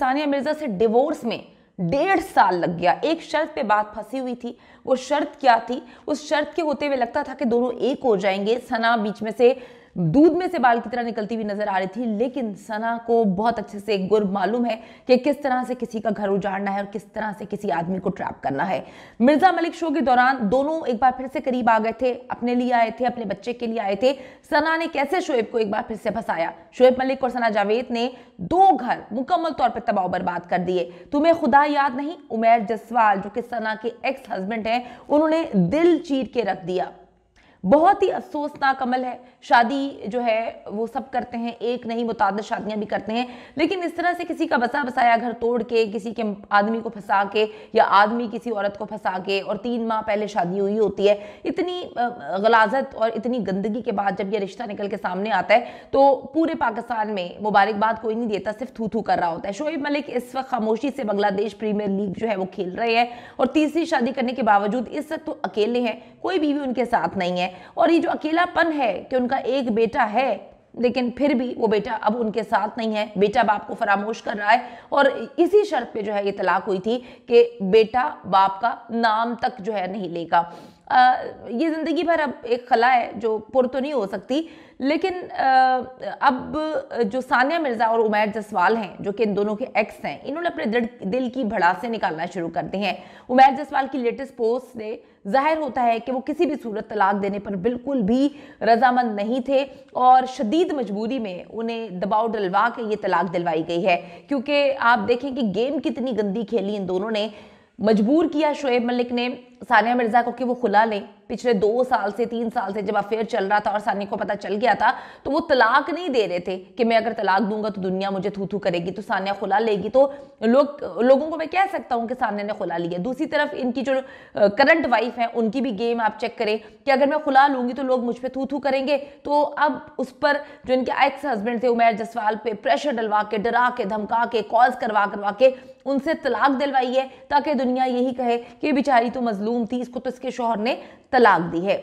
सानिया मिर्जा से डिवोर्स में डेढ़ साल लग गया एक शर्त पे बात फंसी हुई थी वो शर्त क्या थी उस शर्त के होते हुए लगता था कि दोनों एक हो जाएंगे सना बीच में से दूध में से बाल की तरह निकलती हुई नजर आ रही थी लेकिन सना को बहुत अच्छे से गुर मालूम है कि किस तरह से किसी का घर उजाड़ना है और किस तरह से किसी आदमी को ट्रैप करना है मिर्जा मलिक शो के दौरान दोनों एक बार फिर से करीब आ गए थे अपने लिए आए थे अपने बच्चे के लिए आए थे सना ने कैसे शोएब को एक बार फिर से फंसाया शोएब मलिक और सना जावेद ने दो घर मुकम्मल तौर पर तबाह बर्बाद कर दिए तुम्हें खुदा याद नहीं उमेर जसवाल जो कि सना के एक्स हस्बैंड हैं उन्होंने दिल चीर के रख दिया बहुत ही अफसोसनाक अमल है शादी जो है वो सब करते हैं एक नहीं मुताद शादियां भी करते हैं लेकिन इस तरह से किसी का बसा बसाया घर तोड़ के किसी के आदमी को फंसा के या आदमी किसी औरत को फंसा के और तीन माह पहले शादी हुई होती है इतनी गलाजत और इतनी गंदगी के बाद जब यह रिश्ता निकल के सामने आता है तो पूरे पाकिस्तान में मुबारकबाद कोई नहीं देता सिर्फ थू थू कर रहा होता है शोएब मलिक इस वक्त खामोशी से बांग्लादेश प्रीमियर लीग जो है वो खेल रहे हैं और तीसरी शादी करने के बावजूद इस वक्त तो अकेले हैं कोई बीवी उनके साथ नहीं है और ये जो अकेलापन है कि उनका एक बेटा है लेकिन फिर भी वो बेटा अब उनके साथ नहीं है बेटा बाप को फरामोश कर रहा है और इसी शर्त पे जो है ये तलाक हुई थी कि बेटा बाप का नाम तक जो है नहीं लेगा आ, ये ज़िंदगी भर अब एक खला है जो पुर तो नहीं हो सकती लेकिन आ, अब जो सानिया मिर्ज़ा और उमैर जसवाल हैं जो कि इन दोनों के एक्स हैं इन्होंने अपने दिल की भड़ासें निकालना शुरू कर दी हैं उमैर जसवाल की लेटेस्ट पोस्ट से जाहिर होता है कि वो किसी भी सूरत तलाक देने पर बिल्कुल भी रजामंद नहीं थे और शदीद मजबूरी में उन्हें दबाव डलवा के ये तलाक दिलवाई गई है क्योंकि आप देखें कि गेम कितनी गंदी खेली इन दोनों ने मजबूर किया शोएब मलिक ने सानिया मिर्ज़ा को कि वो खुला लें पिछले दो साल से तीन साल से जब अफेयर चल रहा था और सानिया को पता चल गया था तो वो तलाक नहीं दे रहे थे कि मैं अगर तलाक दूंगा तो दुनिया मुझे थू थू करेगी तो सानिया खुला लेगी तो लोग लोगों को मैं कह सकता हूँ कि सानिया ने खुला लिया दूसरी तरफ इनकी जो करंट वाइफ है उनकी भी गेम आप चेक करें कि अगर मैं खुला लूँगी तो लोग मुझ पर थू थू करेंगे तो अब उस पर जो इनके एक्स हस्बैंड थे उमेर जसवाल पे प्रेशर डलवा के डरा के धमका के कॉल्स करवा करवा के उनसे तलाक दिलवाई है ताकि दुनिया यही कहे कि बेचारी तो मजलूम थी इसको तो इसके शोहर ने तलाक दी है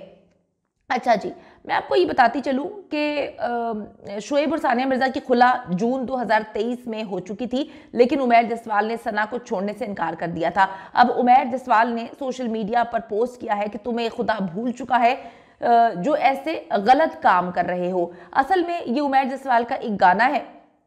अच्छा जी मैं आपको ये बताती चलूँ कि शोएब और सानिया मिर्ज़ा की खुला जून 2023 में हो चुकी थी लेकिन उमैर जसवाल ने सना को छोड़ने से इनकार कर दिया था अब उमैर जसवाल ने सोशल मीडिया पर पोस्ट किया है कि तुम्हें खुदा भूल चुका है जो ऐसे गलत काम कर रहे हो असल में ये उमैर जसवाल का एक गाना है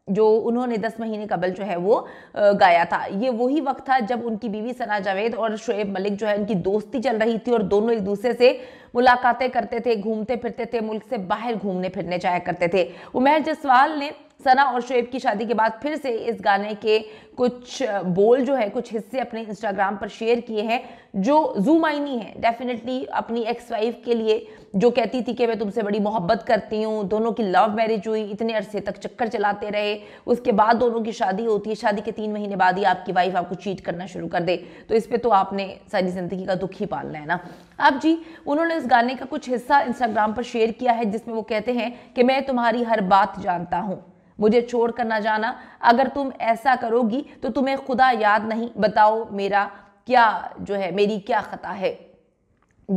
जो उन्होंने दस महीने कबल जो है वो गाया था ये वही वक्त था जब उनकी बीवी सना जावेद और शुएब मलिक जो है उनकी दोस्ती चल रही थी और दोनों एक दूसरे से मुलाकातें करते थे घूमते फिरते थे मुल्क से बाहर घूमने फिरने जाया करते थे उमेर जसवाल ने सना और शुएब की शादी के बाद फिर से इस गाने के कुछ बोल जो है कुछ हिस्से अपने इंस्टाग्राम पर शेयर किए हैं जो जू मायनी है डेफिनेटली अपनी एक्स वाइफ के लिए जो कहती थी कि मैं तुमसे बड़ी मोहब्बत करती हूँ दोनों की लव मैरिज हुई इतने अरसे तक चक्कर चलाते रहे उसके बाद दोनों की शादी होती है शादी के तीन महीने बाद ही आपकी वाइफ आपको चीट करना शुरू कर दे तो इस पर तो आपने सारी ज़िंदगी का दुख ही पालना है ना अब जी उन्होंने इस गाने का कुछ हिस्सा इंस्टाग्राम पर शेयर किया है जिसमें वो कहते हैं कि मैं तुम्हारी हर बात जानता हूँ मुझे छोड़ कर ना जाना अगर तुम ऐसा करोगी तो तुम्हें खुदा याद नहीं बताओ मेरा क्या जो है मेरी क्या ख़ता है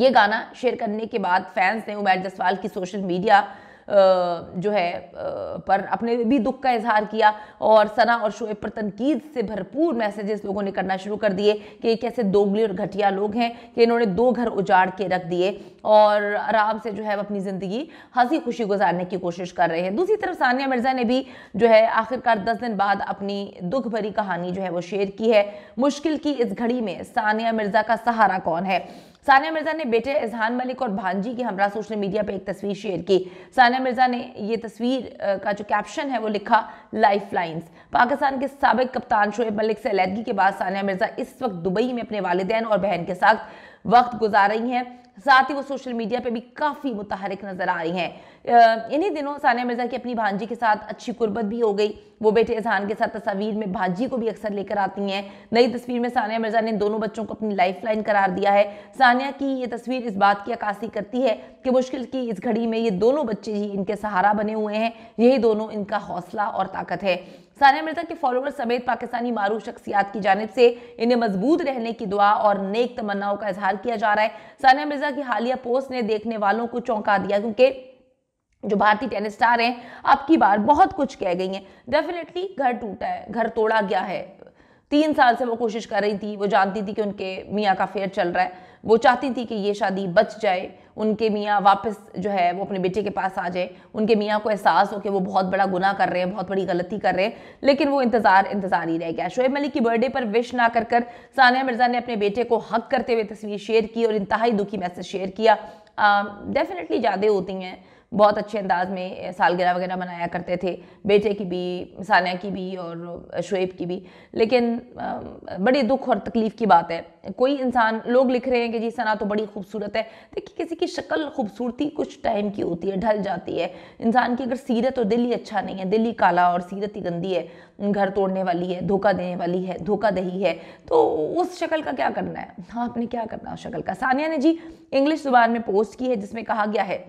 ये गाना शेयर करने के बाद फैंस ने उमैर जसवाल की सोशल मीडिया जो है पर अपने भी दुख का इजहार किया और सना और शोएब पर तनकीद से भरपूर मैसेजेस लोगों ने करना शुरू कर दिए कि कैसे दोगली और घटिया लोग हैं कि इन्होंने दो घर उजाड़ के रख दिए और आराम से जो है अपनी ज़िंदगी हंसी खुशी गुजारने की कोशिश कर रहे हैं दूसरी तरफ सानिया मिर्ज़ा ने भी जो है आखिरकार दस दिन बाद अपनी दुख भरी कहानी जो है वो शेयर की है मुश्किल की इस घड़ी में सानिया मिर्ज़ा का सहारा कौन है सानिया मिर्जा ने बेटे एजहान मलिक और भांजी की हमरा सोशल मीडिया पर एक तस्वीर शेयर की सानिया मिर्जा ने ये तस्वीर का जो कैप्शन है वो लिखा लाइफ लाइन्स पाकिस्तान के सबक कप्तान शोएब मलिक से अलीहदगी के बाद सानिया मिर्जा इस वक्त दुबई में अपने वालदेन और बहन के साथ वक्त गुजार रही हैं साथ ही वो सोशल मीडिया पे भी काफ़ी मुतहरक नज़र आ रही हैं इन्हीं दिनों सानिया मिर्ज़ा की अपनी भांजी के साथ अच्छी कुर्बत भी हो गई वो बेटे अजहान के साथ तस्वीर में भांजी को भी अक्सर लेकर आती हैं नई तस्वीर में सानिया मिर्ज़ा ने दोनों बच्चों को अपनी लाइफ लाइन करार दिया है सानिया की ये तस्वीर इस बात की अक्सी करती है कि मुश्किल की इस घड़ी में ये दोनों बच्चे ही इनके सहारा बने हुए हैं यही दोनों इनका हौसला और ताकत है सानिया मिर्जा के फॉलोअर समेत पाकिस्तानी मारूफ शख्सियात की जानब से इन्हें मजबूत रहने की दुआ और नेक तमन्नाओं का इजहार किया जा रहा है सानिया मिर्जा मिर्जा की हालिया पोस्ट ने देखने वालों को चौंका दिया क्योंकि जो भारतीय टेनिस स्टार हैं अब की बार बहुत कुछ कह गई हैं डेफिनेटली घर टूटा है घर तोड़ा गया है तीन साल से वो कोशिश कर रही थी वो जानती थी कि उनके मियाँ का फेयर चल रहा है वो चाहती थी कि ये शादी बच जाए उनके मियाँ वापस जो है वो अपने बेटे के पास आ जाए उनके मियाँ को एहसास हो कि वो बहुत बड़ा गुनाह कर रहे हैं बहुत बड़ी गलती कर रहे हैं लेकिन वो इंतज़ार इंतज़ार ही रह गया शोएब मलिक की बर्थडे पर विश ना कर कर सानिया मिर्ज़ा ने अपने बेटे को हक करते हुए तस्वीर शेयर की और इंतहाई दुखी मैसेज शेयर किया डेफिनेटली ज़्यादा होती हैं बहुत अच्छे अंदाज में सालगिरह वगैरह मनाया करते थे बेटे की भी सानिया की भी और शुएब की भी लेकिन बड़ी दुख और तकलीफ़ की बात है कोई इंसान लोग लिख रहे हैं कि जी सना तो बड़ी खूबसूरत है देखिए किसी की शक्ल खूबसूरती कुछ टाइम की होती है ढल जाती है इंसान की अगर सीरत और दिल ही अच्छा नहीं है दिल ही काला और सीरत ही गंदी है घर तोड़ने वाली है धोखा देने वाली है धोखा दही है तो उस शक्ल का क्या करना है हाँ आपने क्या करना है उस शक्ल का सानिया ने जी इंग्लिश ज़ुबान में पोस्ट की है जिसमें कहा गया है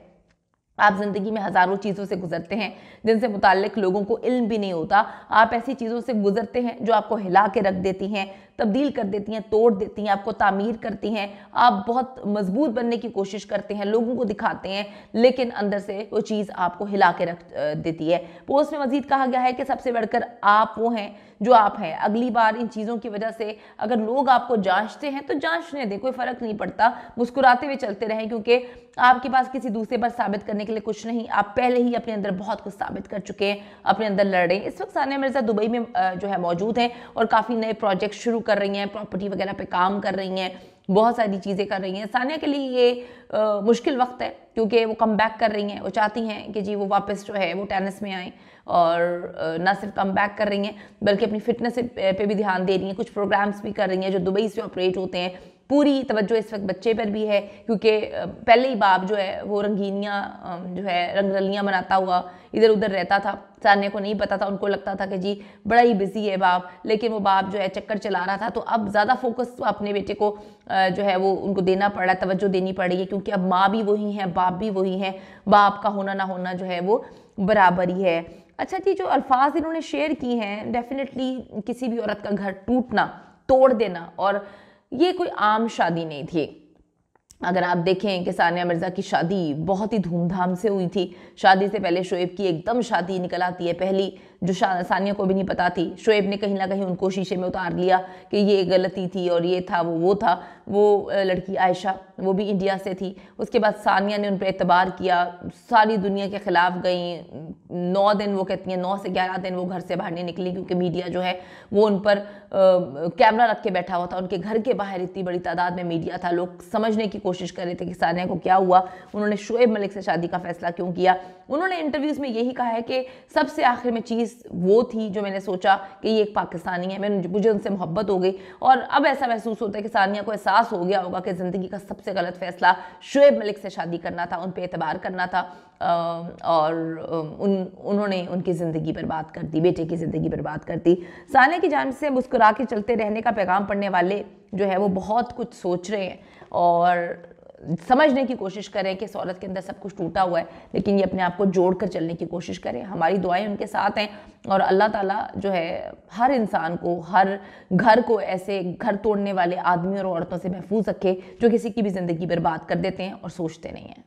आप ज़िंदगी में हज़ारों चीज़ों से गुजरते हैं जिनसे मुतक लोगों को इल्म भी नहीं होता आप ऐसी चीज़ों से गुजरते हैं जो आपको हिला के रख देती हैं तब्दील कर देती हैं तोड़ देती हैं आपको तामीर करती हैं आप बहुत मजबूत बनने की कोशिश करते हैं लोगों को दिखाते हैं लेकिन अंदर से वो चीज़ आपको हिला के रख देती है पोस्ट में मजीद कहा गया है कि सबसे बढ़कर आप वो हैं जो आप हैं अगली बार इन चीज़ों की वजह से अगर लोग आपको जाँचते हैं तो जाँचने दें कोई फ़र्क नहीं पड़ता मुस्कुराते हुए चलते रहें क्योंकि आपके पास किसी दूसरे पर साबित करने के लिए कुछ नहीं आप पहले ही अपने अंदर बहुत कुछ साबित कर चुके हैं अपने अंदर हैं इस वक्त सानिया मिर्ज़ा दुबई में जो है मौजूद हैं और काफ़ी नए प्रोजेक्ट शुरू कर रही हैं प्रॉपर्टी वगैरह पे काम कर रही हैं बहुत सारी चीज़ें कर रही हैं सानिया के लिए ये आ, मुश्किल वक्त है क्योंकि वो कम बैक कर रही हैं वो चाहती हैं कि जी वो वापस जो है वो टेनिस में आएँ और ना सिर्फ कम बैक कर रही हैं बल्कि अपनी फिटनेस पे भी ध्यान दे रही हैं कुछ प्रोग्राम्स भी कर रही हैं जो दुबई से ऑपरेट होते हैं पूरी तवज्जो इस वक्त बच्चे पर भी है क्योंकि पहले ही बाप जो है वो रंगीनियाँ जो है रंगरलियाँ बनाता हुआ इधर उधर रहता था सानिया को नहीं पता था उनको लगता था कि जी बड़ा ही बिजी है बाप लेकिन वो बाप जो है चक्कर चला रहा था तो अब ज़्यादा फोकस तो अपने बेटे को जो है वो उनको देना पड़ रहा है तवज्जो देनी पड़ रही है क्योंकि अब माँ भी वही हैं बाप भी वही हैं बाप का होना ना होना जो है वो बराबर ही है अच्छा जी जो अल्फाज इन्होंने शेयर किए हैं डेफिनेटली किसी भी औरत का घर टूटना तोड़ देना और ये कोई आम शादी नहीं थी अगर आप देखें कि सानिया मिर्ज़ा की शादी बहुत ही धूमधाम से हुई थी शादी से पहले शोएब की एकदम शादी निकल आती है पहली जो शाह सानिया को भी नहीं पता थी शोएब ने कहीं ना कहीं उनको शीशे में उतार लिया कि ये गलती थी और ये था वो वो था वो लड़की आयशा वो भी इंडिया से थी उसके बाद सानिया ने उन पर एतबार किया सारी दुनिया के ख़िलाफ़ गई नौ दिन वो कहती हैं नौ से ग्यारह दिन वो घर से बाहर नहीं निकली क्योंकि मीडिया जो है वो उन पर कैमरा रख के बैठा हुआ था उनके घर के बाहर इतनी बड़ी तादाद में मीडिया था लोग समझने की कोशिश कर रहे थे कि सानिया को क्या हुआ उन्होंने शुएब मलिक से शादी का फ़ैसला क्यों किया उन्होंने इंटरव्यूज़ में यही कहा है कि सबसे आखिर में चीज़ चीज़ वो थी जो मैंने सोचा कि ये एक पाकिस्तानी है मैंने मुझे उनसे मोहब्बत हो गई और अब ऐसा महसूस होता है कि सानिया को एहसास हो गया होगा कि ज़िंदगी का सबसे गलत फैसला शुएब मलिक से शादी करना था उन पर एतबार करना था और उन उन्होंने उनकी ज़िंदगी बर्बाद कर दी बेटे की ज़िंदगी बर्बाद कर दी सानिया की जानब से मुस्कुरा के चलते रहने का पैगाम पढ़ने वाले जो है वो बहुत कुछ सोच रहे हैं और समझने की कोशिश करें कि इस औरत के अंदर सब कुछ टूटा हुआ है लेकिन ये अपने आप को जोड़ कर चलने की कोशिश करें हमारी दुआएं उनके साथ हैं और अल्लाह ताला जो है हर इंसान को हर घर को ऐसे घर तोड़ने वाले आदमी और औरतों से महफूज रखे जो किसी की भी ज़िंदगी बर्बाद कर देते हैं और सोचते नहीं हैं